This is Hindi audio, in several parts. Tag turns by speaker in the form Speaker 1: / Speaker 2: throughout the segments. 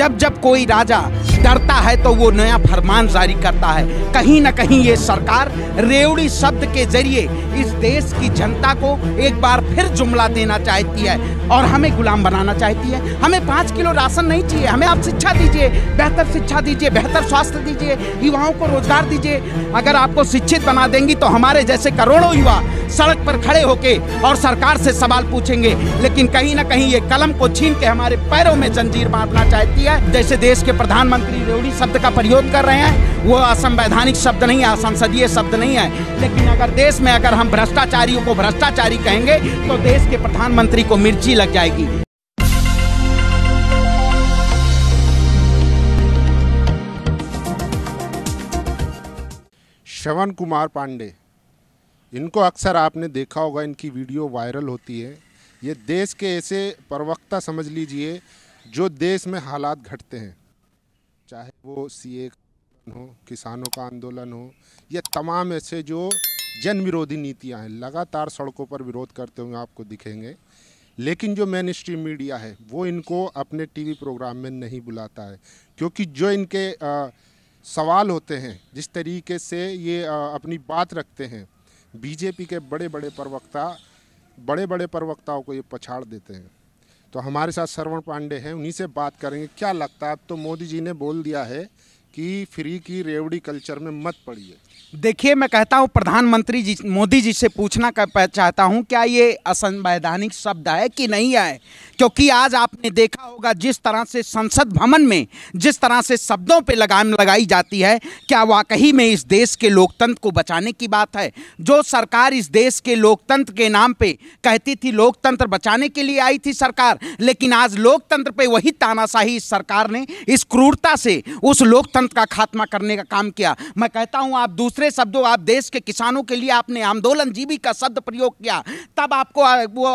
Speaker 1: जब जब कोई राजा डरता है तो वो नया फरमान जारी करता है कहीं ना कहीं ये सरकार रेवड़ी शब्द के जरिए इस देश की जनता को एक बार फिर जुमला देना चाहती है और हमें गुलाम बनाना चाहती है हमें पाँच किलो राशन नहीं चाहिए हमें आप शिक्षा दीजिए बेहतर शिक्षा दीजिए बेहतर स्वास्थ्य दीजिए युवाओं को रोजगार दीजिए अगर आपको शिक्षित बना देंगी तो हमारे जैसे करोड़ों युवा सड़क पर खड़े होके और सरकार से सवाल पूछेंगे लेकिन कहीं ना कहीं ये कलम को छीन के हमारे पैरों में जंजीर बांधना चाहती है जैसे देश के प्रधानमंत्री रेवड़ी रेवड़ी शब्द का प्रयोग कर रहे हैं वो असंवैधानिक शब्द नहीं है असंसदीय शब्द नहीं है लेकिन अगर देश में अगर हम भ्रष्टाचारियों को भ्रष्टाचारी कहेंगे तो देश के प्रधानमंत्री को मिर्ची लग जाएगी
Speaker 2: श्रवण कुमार पांडे इनको अक्सर आपने देखा होगा इनकी वीडियो वायरल होती है ये देश के ऐसे प्रवक्ता समझ लीजिए जो देश में हालात घटते हैं चाहे वो सी ए हो किसानों का आंदोलन हो या तमाम ऐसे जो जन विरोधी नीतियाँ हैं लगातार सड़कों पर विरोध करते हुए आपको दिखेंगे लेकिन जो मेन स्ट्रीम मीडिया है वो इनको अपने टीवी प्रोग्राम में नहीं बुलाता है क्योंकि जो इनके आ, सवाल होते हैं जिस तरीके से ये आ, अपनी बात रखते हैं बीजेपी के बड़े बड़े प्रवक्ता बड़े बड़े प्रवक्ताओं को ये पछाड़ देते हैं तो हमारे साथ श्रवण पांडे हैं उन्हीं से बात करेंगे क्या लगता है अब तो मोदी जी ने बोल दिया है कि फ्री की रेवड़ी कल्चर में मत पड़िए
Speaker 1: देखिए मैं कहता हूँ प्रधानमंत्री जी मोदी जी से पूछना कर चाहता हूँ क्या ये असंवैधानिक शब्द है कि नहीं है क्योंकि आज आपने देखा होगा जिस तरह से संसद भवन में जिस तरह से शब्दों पे लगाम लगाई जाती है क्या वाकई में इस देश के लोकतंत्र को बचाने की बात है जो सरकार इस देश के लोकतंत्र के नाम पर कहती थी लोकतंत्र बचाने के लिए आई थी सरकार लेकिन आज लोकतंत्र पर वही तानाशाही इस सरकार ने इस क्रूरता से उस लोकतंत्र लोकतंत्र का खात्मा करने का काम किया मैं कहता हूं आप दूसरे शब्दों आप देश के किसानों के लिए आपने आंदोलन जीवी का शब्द प्रयोग किया तब आपको वो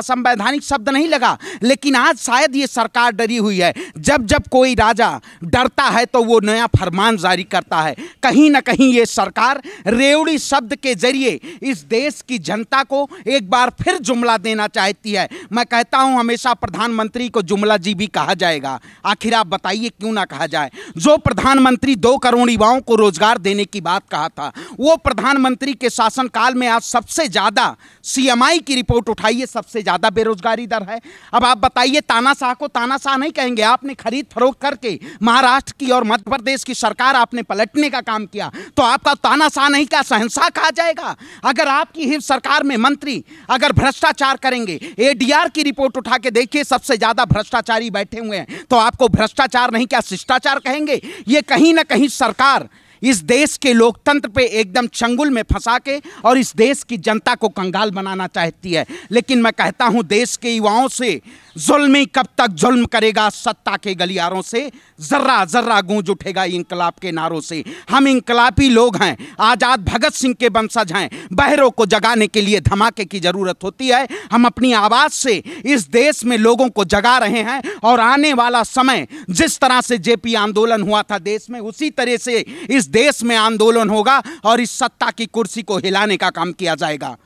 Speaker 1: असंवैधानिक शब्द नहीं लगा लेकिन आज शायद ये सरकार डरी हुई है जब जब कोई राजा डरता है तो वो नया फरमान जारी करता है कहीं ना कहीं ये सरकार रेवड़ी शब्द के जरिए इस देश की जनता को एक बार फिर जुमला देना चाहती है मैं कहता हूं हमेशा प्रधानमंत्री को जुमला जी भी कहा जाएगा आखिर आप बताइए क्यों ना कहा जाए जो प्रधान प्रधानमंत्री दो करोड़ युवाओं को रोजगार देने की बात कहा था वो प्रधानमंत्री के शासनकाल में आज सबसे ज़्यादा सीएमआई की रिपोर्ट उठाइए सबसे ज़्यादा बेरोजगारी दर है अब आप बताइए तानाशाह को तानाशाह नहीं कहेंगे आपने खरीद फरोख करके महाराष्ट्र की और मध्य प्रदेश की सरकार आपने पलटने का काम किया तो आपका तानाशाह नहीं क्या सहनशाह कहा जाएगा अगर आपकी ही सरकार में मंत्री अगर भ्रष्टाचार करेंगे ए की रिपोर्ट उठा के देखिए सबसे ज़्यादा भ्रष्टाचारी बैठे हुए हैं तो आपको भ्रष्टाचार नहीं क्या शिष्टाचार कहेंगे ये कहीं ना कहीं सरकार इस देश के लोकतंत्र पे एकदम चंगुल में फंसा के और इस देश की जनता को कंगाल बनाना चाहती है लेकिन मैं कहता हूँ देश के युवाओं से जुल्म कब तक जुल्म करेगा सत्ता के गलियारों से जर्रा जर्रा गूंज उठेगा इनकलाब के नारों से हम इनकलाबी लोग हैं आज़ाद भगत सिंह के वंशज हैं बहरों को जगाने के लिए धमाके की ज़रूरत होती है हम अपनी आवाज़ से इस देश में लोगों को जगा रहे हैं और आने वाला समय जिस तरह से जेपी आंदोलन हुआ था देश में उसी तरह से इस देश में आंदोलन होगा और इस सत्ता की कुर्सी को हिलाने का काम किया जाएगा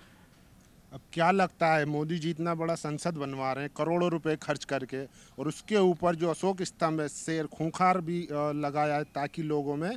Speaker 2: अब क्या लगता है मोदी जी इतना बड़ा संसद बनवा रहे हैं करोड़ों रुपए खर्च करके और उसके ऊपर जो अशोक स्तंभ है शेर खूंखार भी लगाया है ताकि लोगों में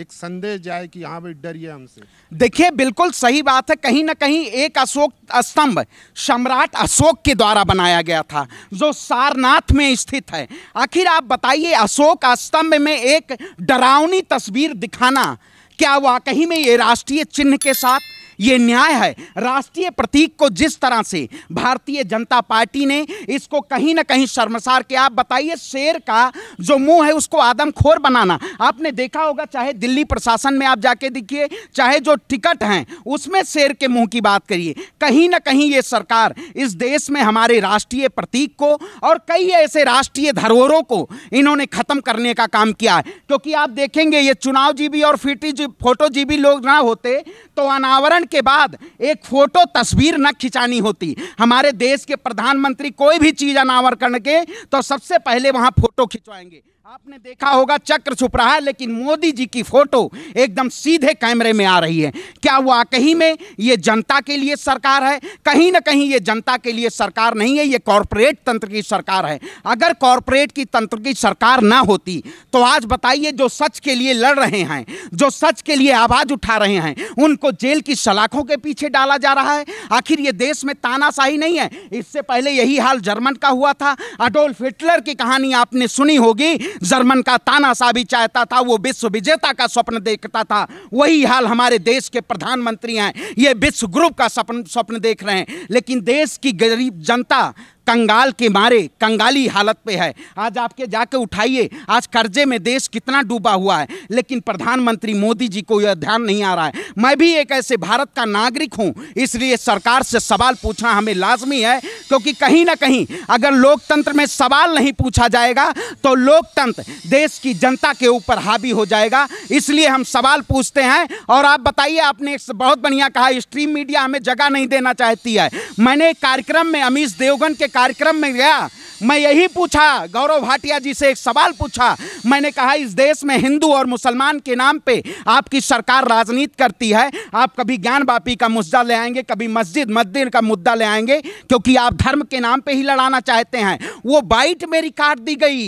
Speaker 2: एक संदेश जाए कि हाँ भाई डरिए हमसे
Speaker 1: देखिए बिल्कुल सही बात है कहीं ना कहीं एक अशोक स्तंभ सम्राट अशोक के द्वारा बनाया गया था जो सारनाथ में स्थित है आखिर आप बताइए अशोक स्तंभ में एक डरावनी तस्वीर दिखाना क्या वाकई में ये राष्ट्रीय चिन्ह के साथ ये न्याय है राष्ट्रीय प्रतीक को जिस तरह से भारतीय जनता पार्टी ने इसको कहीं ना कहीं शर्मसार किया आप बताइए शेर का जो मुंह है उसको आदमखोर बनाना आपने देखा होगा चाहे दिल्ली प्रशासन में आप जाके देखिए चाहे जो टिकट हैं उसमें शेर के मुंह की बात करिए कहीं ना कहीं ये सरकार इस देश में हमारे राष्ट्रीय प्रतीक को और कई ऐसे राष्ट्रीय धरोहरों को इन्होंने ख़त्म करने का काम किया है क्योंकि आप देखेंगे ये चुनाव जीवी और फिटी जी फोटो जीवी लोग ना होते तो अनावरण भाषण के बाद एक फोटो तस्वीर न खिंचानी होती हमारे देश के प्रधानमंत्री कोई भी चीज़ अनावर करके तो सबसे पहले वहाँ फोटो खिंचवाएंगे आपने देखा होगा चक्र छुप रहा है लेकिन मोदी जी की फोटो एकदम सीधे कैमरे में आ रही है क्या वो कहीं में ये जनता के लिए सरकार है कहीं ना कहीं ये जनता के लिए सरकार नहीं है ये कॉरपोरेट तंत्र की सरकार है अगर कॉरपोरेट की तंत्र की सरकार ना होती तो आज बताइए जो सच के लिए लड़ रहे हैं जो सच के लिए आवाज़ उठा रहे हैं उनको जेल की सलाखों के पीछे डाला जा रहा है आखिर ये देश में तानाशाही नहीं है इससे पहले यही हाल जर्मन का हुआ था अडोल्फ हिटलर की कहानी आपने सुनी होगी जर्मन का तानाशाह भी चाहता था वो विश्व विजेता का स्वप्न देखता था वही हाल हमारे देश के प्रधानमंत्री हैं ये विश्व ग्रुप का स्वप्न स्वप्न देख रहे हैं लेकिन देश की गरीब जनता कंगाल के मारे कंगाली हालत पे है आज आपके जाके उठाइए आज कर्जे में देश कितना डूबा हुआ है लेकिन प्रधानमंत्री मोदी जी को यह ध्यान नहीं आ रहा है मैं भी एक ऐसे भारत का नागरिक हूँ इसलिए सरकार से सवाल पूछना हमें लाजमी है क्योंकि कहीं ना कहीं अगर लोकतंत्र में सवाल नहीं पूछा जाएगा तो लोकतंत्र देश की जनता के ऊपर हावी हो जाएगा इसलिए हम सवाल पूछते हैं और आप बताइए आपने बहुत बढ़िया कहा स्ट्रीम मीडिया हमें जगह नहीं देना चाहती है मैंने कार्यक्रम में अमीश देवगन के कार्यक्रम में गया मैं यही पूछा गौरव भाटिया जी से एक सवाल पूछा मैंने कहा इस देश में हिंदू और मुसलमान के नाम पे आपकी सरकार राजनीति करती है आप कभी ज्ञान बापी का मुद्दा ले आएंगे कभी मस्जिद मस्जिद का मुद्दा ले आएंगे क्योंकि आप धर्म के नाम पे ही लड़ाना चाहते हैं वो बाइट मेरी काट दी गई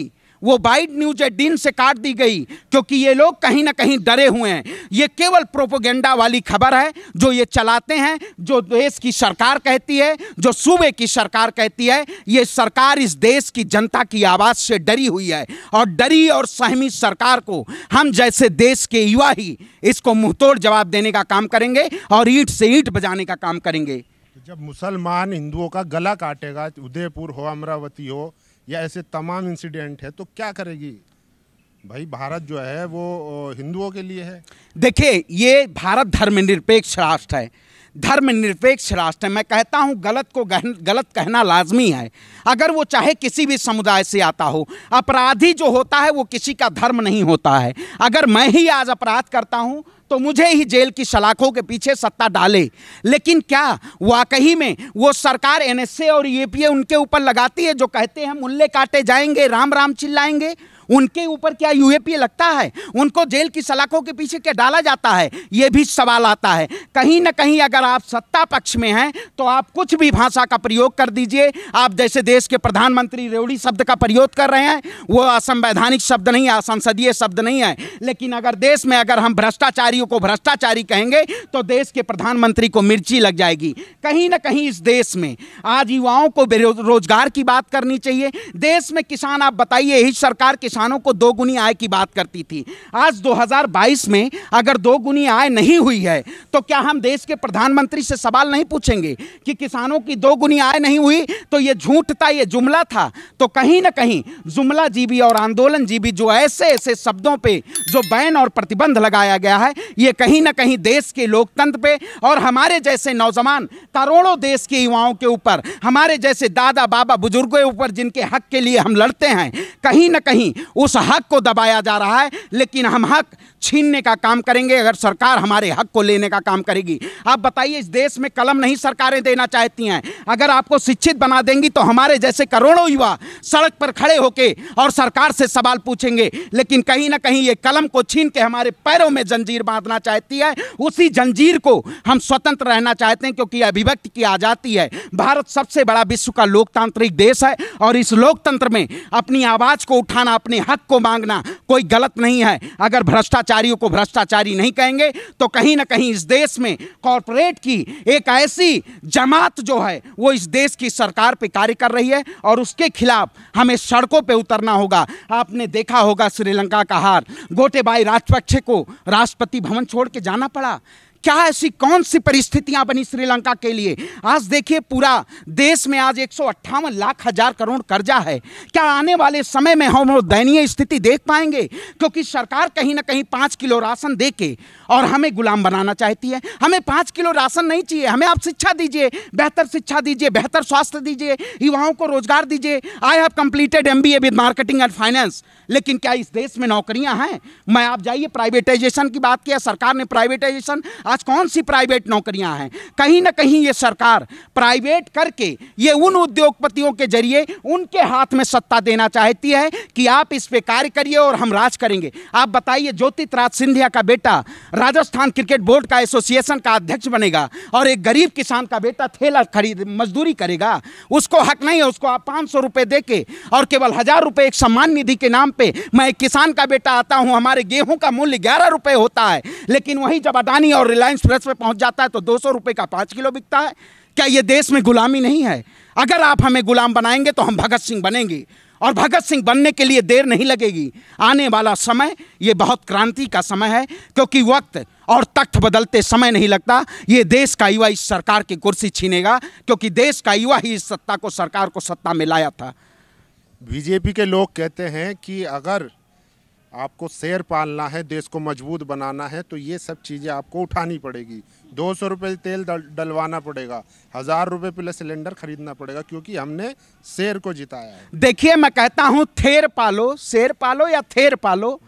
Speaker 1: वो बाइड न्यूज एटीन से काट दी गई क्योंकि ये लोग कहीं ना कहीं डरे हुए हैं ये केवल प्रोपोगेंडा वाली खबर है जो ये चलाते हैं जो देश की सरकार कहती है जो सूबे की सरकार कहती है ये सरकार इस देश की जनता की आवाज़ से डरी हुई है और डरी और सहमी सरकार को हम जैसे देश के युवा ही इसको मुंहतोड़ जवाब देने का काम करेंगे और ईट से ईट बजाने का काम करेंगे
Speaker 2: जब मुसलमान हिंदुओं का गला काटेगा उदयपुर हो अमरावती हो या ऐसे तमाम इंसिडेंट है तो क्या करेगी भाई भारत जो है वो हिंदुओं के लिए है देखिए ये
Speaker 1: भारत धर्मनिरपेक्ष राष्ट्र है धर्मनिरपेक्ष राष्ट्र है मैं कहता हूँ गलत को गहन, गलत कहना लाजमी है अगर वो चाहे किसी भी समुदाय से आता हो अपराधी जो होता है वो किसी का धर्म नहीं होता है अगर मैं ही आज अपराध करता हूँ तो मुझे ही जेल की सलाखों के पीछे सत्ता डाले लेकिन क्या वाकई में वो सरकार एनएसए और यूपीए उनके ऊपर लगाती है जो कहते हैं मुल्ले काटे जाएंगे राम राम चिल्लाएंगे उनके ऊपर क्या यूएपीए लगता है उनको जेल की सलाखों के पीछे क्या डाला जाता है ये भी सवाल आता है कहीं ना कहीं अगर आप सत्ता पक्ष में हैं तो आप कुछ भी भाषा का प्रयोग कर दीजिए आप जैसे देश के प्रधानमंत्री रेवड़ी शब्द का प्रयोग कर रहे हैं वो असंवैधानिक शब्द नहीं है असंसदीय शब्द नहीं है लेकिन अगर देश में अगर हम भ्रष्टाचारियों को भ्रष्टाचारी कहेंगे तो देश के प्रधानमंत्री को मिर्ची लग जाएगी कहीं ना कहीं इस देश में आज युवाओं को बेरोजगार की बात करनी चाहिए देश में किसान आप बताइए ही सरकार किसान किसानों को दोगुनी आय की बात करती थी आज 2022 में अगर दोगुनी आय नहीं हुई है तो क्या हम देश के प्रधानमंत्री से सवाल नहीं पूछेंगे कि किसानों की दोगुनी आय नहीं हुई तो ये झूठ था ये जुमला था तो कहीं ना कहीं जुमला जीवी और आंदोलन जीवी जो ऐसे ऐसे शब्दों पर जो बैन और प्रतिबंध लगाया गया है ये कहीं ना कहीं देश के लोकतंत्र पे और हमारे जैसे नौजवान करोड़ों देश के युवाओं के ऊपर हमारे जैसे दादा बाबा बुजुर्गों के ऊपर जिनके हक के लिए हम लड़ते हैं कहीं ना कहीं उस हक को दबाया जा रहा है लेकिन हम हक छीनने का काम करेंगे अगर सरकार हमारे हक को लेने का काम करेगी आप बताइए इस देश में कलम नहीं सरकारें देना चाहती हैं अगर आपको शिक्षित बना देंगी तो हमारे जैसे करोड़ों युवा सड़क पर खड़े होके और सरकार से सवाल पूछेंगे लेकिन कहीं ना कहीं ये कलम को छीन के हमारे पैरों में जंजीर बांधना चाहती है उसी जंजीर को हम स्वतंत्र रहना चाहते हैं क्योंकि अभिव्यक्ति की आज़ादी है भारत सबसे बड़ा विश्व का लोकतांत्रिक देश है और इस लोकतंत्र में अपनी आवाज़ को उठाना अपने अपने हक को मांगना कोई गलत नहीं है अगर भ्रष्टाचारियों को भ्रष्टाचारी नहीं कहेंगे तो कहीं ना कहीं इस देश में कॉरपोरेट की एक ऐसी जमात जो है वो इस देश की सरकार पे कार्य कर रही है और उसके खिलाफ हमें सड़कों पे उतरना होगा आपने देखा होगा श्रीलंका का हार गोटेबाई राजपक्षे को राष्ट्रपति भवन छोड़ के जाना पड़ा क्या ऐसी कौन सी परिस्थितियां बनी श्रीलंका के लिए आज देखिए पूरा देश में आज एक लाख हजार करोड़ कर्जा है क्या आने वाले समय में हम वो दयनीय स्थिति देख पाएंगे क्योंकि सरकार कहीं ना कहीं पाँच किलो राशन दे के और हमें गुलाम बनाना चाहती है हमें पाँच किलो राशन नहीं चाहिए हमें आप शिक्षा दीजिए बेहतर शिक्षा दीजिए बेहतर स्वास्थ्य दीजिए युवाओं को रोजगार दीजिए I have completed M B with marketing and finance लेकिन क्या इस देश में नौकरियां हैं मैं आप जाइए प्राइवेटाइजेशन की बात किया सरकार ने प्राइवेटाइजेशन पास कौन सी प्राइवेट नौकरियां हैं कहीं ना कहीं ये सरकार प्राइवेट करके ये उन उद्योगपतियों के जरिए उनके हाथ में सत्ता देना चाहती है कि आप इस पर कार्य करिए और हम राज करेंगे आप बताइए ज्योतिराज सिंधिया का बेटा राजस्थान क्रिकेट बोर्ड का एसोसिएशन का अध्यक्ष बनेगा और एक गरीब किसान का बेटा थैला खरीद मजदूरी करेगा उसको हक नहीं है उसको आप पाँच सौ रुपये और केवल हज़ार रुपये एक सम्मान निधि के नाम पर मैं किसान का बेटा आता हूँ हमारे गेहूँ का मूल्य ग्यारह रुपये होता है लेकिन वहीं जब अडानी और रिलायंस फ्रेश पे पहुंच जाता है तो दो सौ रुपये का पाँच किलो बिकता है क्या ये देश में गुलामी नहीं है अगर आप हमें गुलाम बनाएंगे तो हम भगत सिंह बनेंगे और भगत सिंह बनने के लिए देर नहीं लगेगी आने वाला समय ये बहुत क्रांति का समय है क्योंकि वक्त और तख्त बदलते समय नहीं लगता ये देश का युवा इस सरकार की कुर्सी छीनेगा क्योंकि देश का युवा ही इस
Speaker 2: सत्ता को सरकार को सत्ता में लाया था बीजेपी के लोग कहते हैं कि अगर आपको शेर पालना है देश को मजबूत बनाना है तो ये सब चीज़ें आपको उठानी पड़ेगी दो सौ रुपये तेल डलवाना पड़ेगा हज़ार रुपये प्लस सिलेंडर खरीदना पड़ेगा क्योंकि हमने शेर को जिताया है देखिए मैं कहता हूँ थेर पालो शेर पालो
Speaker 1: या थेर पालो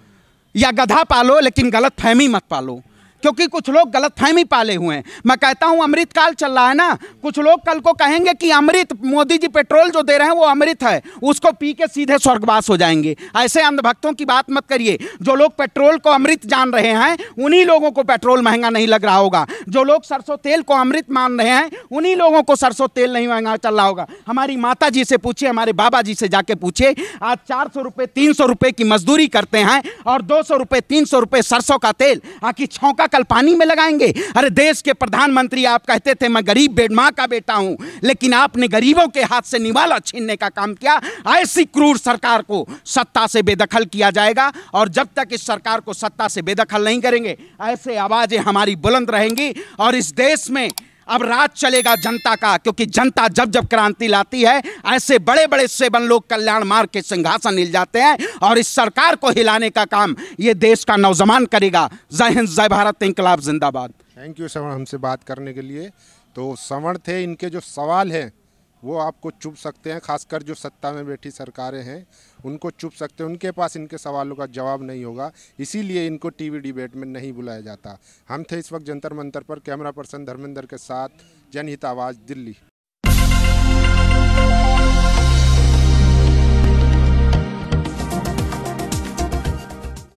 Speaker 1: या गधा पालो लेकिन गलत फहमी मत पालो क्योंकि कुछ लोग गलत फहमी पाले हुए हैं मैं कहता हूं अमृतकाल चल रहा है ना कुछ लोग कल को कहेंगे कि अमृत मोदी जी पेट्रोल जो दे रहे हैं वो अमृत है उसको पी के सीधे स्वर्गवास हो जाएंगे ऐसे अंधभक्तों की बात मत करिए जो लोग पेट्रोल को अमृत जान रहे हैं उन्हीं लोगों को पेट्रोल महंगा नहीं लग रहा होगा जो लोग सरसों तेल को अमृत मान रहे हैं उन्हीं लोगों को सरसों तेल नहीं महंगा चल रहा होगा हमारी माता जी से पूछिए हमारे बाबा जी से जाके पूछिए आज चार सौ रुपये तीन सौ रुपये की मजदूरी करते हैं और दो सौ रुपये तीन सौ रुपये सरसों का तेल आखिर छौका कल पानी में लगाएंगे अरे देश के प्रधानमंत्री आप कहते थे मैं गरीब बेड माँ का बेटा हूं लेकिन आपने गरीबों के हाथ से निवाला छीनने का काम किया ऐसी क्रूर सरकार को सत्ता से बेदखल किया जाएगा और जब तक इस सरकार को सत्ता से बेदखल नहीं करेंगे ऐसे आवाज़ें हमारी बुलंद रहेंगी और इस देश में अब राज चलेगा जनता का क्योंकि जनता जब जब क्रांति लाती है ऐसे बड़े बड़े सेवन लोग कल्याण मार्ग के सिंहासन हिल जाते हैं और इस सरकार को हिलाने का काम ये देश का नौजवान करेगा जय हिंद जय
Speaker 2: भारत इंकलाब जिंदाबाद थैंक यू सवर हमसे बात करने के लिए तो सवर्ण थे इनके जो सवाल हैं वो आपको चुप सकते हैं खासकर जो सत्ता में बैठी सरकारें हैं उनको चुप सकते हैं उनके पास इनके सवालों का जवाब नहीं होगा इसीलिए इनको टीवी डिबेट में नहीं बुलाया जाता हम थे इस वक्त जंतर मंतर पर कैमरा पर्सन धर्मेंद्र के साथ जनहित आवाज़ दिल्ली